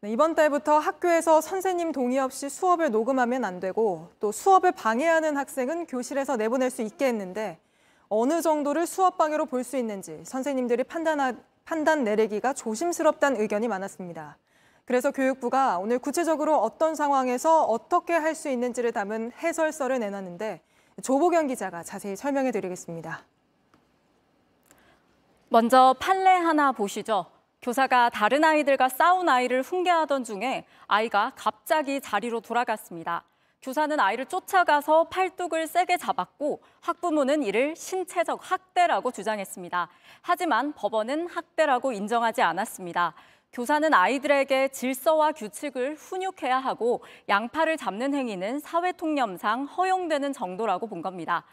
네, 이번 달부터 학교에서 선생님 동의 없이 수업을 녹음하면 안 되고 또 수업을 방해하는 학생은 교실에서 내보낼 수 있게 했는데 어느 정도를 수업 방해로 볼 수 있는지 선생님들이 판단하, 판단 내리기가 조심스럽다는 의견이 많았습니다. 그래서 교육부가 오늘 구체적으로 어떤 상황에서 어떻게 할 수 있는지를 담은 해설서를 내놨는데 조보경 기자가 자세히 설명해 드리겠습니다. 먼저 판례 하나 보시죠. 교사가 다른 아이들과 싸운 아이를 훈계하던 중에 아이가 갑자기 자리로 돌아갔습니다. 교사는 아이를 쫓아가서 팔뚝을 세게 잡았고 학부모는 이를 신체적 학대라고 주장했습니다. 하지만 법원은 학대라고 인정하지 않았습니다. 교사는 아이들에게 질서와 규칙을 훈육해야 하고 양팔을 잡는 행위는 사회통념상 허용되는 정도라고 본 겁니다.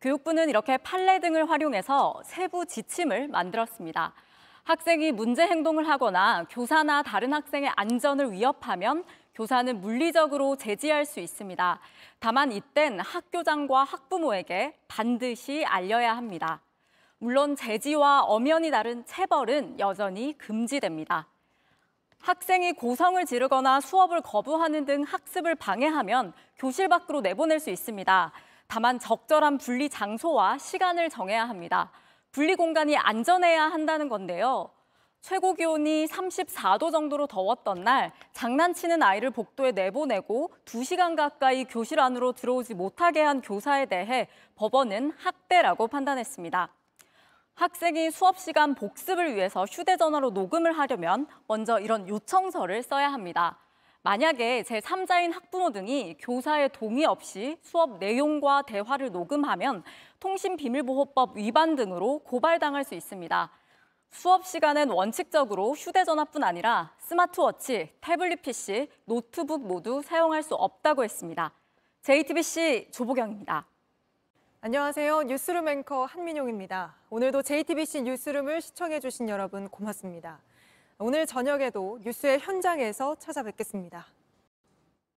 교육부는 이렇게 판례 등을 활용해서 세부 지침을 만들었습니다. 학생이 문제 행동을 하거나 교사나 다른 학생의 안전을 위협하면 교사는 물리적으로 제지할 수 있습니다. 다만 이땐 학교장과 학부모에게 반드시 알려야 합니다. 물론 제지와 엄연히 다른 체벌은 여전히 금지됩니다. 학생이 고성을 지르거나 수업을 거부하는 등 학습을 방해하면 교실 밖으로 내보낼 수 있습니다. 다만 적절한 분리 장소와 시간을 정해야 합니다. 분리 공간이 안전해야 한다는 건데요. 최고 기온이 34도 정도로 더웠던 날 장난치는 아이를 복도에 내보내고 2시간 가까이 교실 안으로 들어오지 못하게 한 교사에 대해 법원은 학대라고 판단했습니다. 학생이 수업 시간 복습을 위해서 휴대전화로 녹음을 하려면 먼저 이런 요청서를 써야 합니다. 만약에 제3자인 학부모 등이 교사의 동의 없이 수업 내용과 대화를 녹음하면 통신비밀보호법 위반 등으로 고발당할 수 있습니다. 수업 시간엔 원칙적으로 휴대전화뿐 아니라 스마트워치, 태블릿 PC, 노트북 모두 사용할 수 없다고 했습니다. JTBC 조보경입니다. 안녕하세요. 뉴스룸 앵커 한민용입니다. 오늘도 JTBC 뉴스룸을 시청해주신 여러분 고맙습니다. 오늘 저녁에도 뉴스의 현장에서 찾아뵙겠습니다.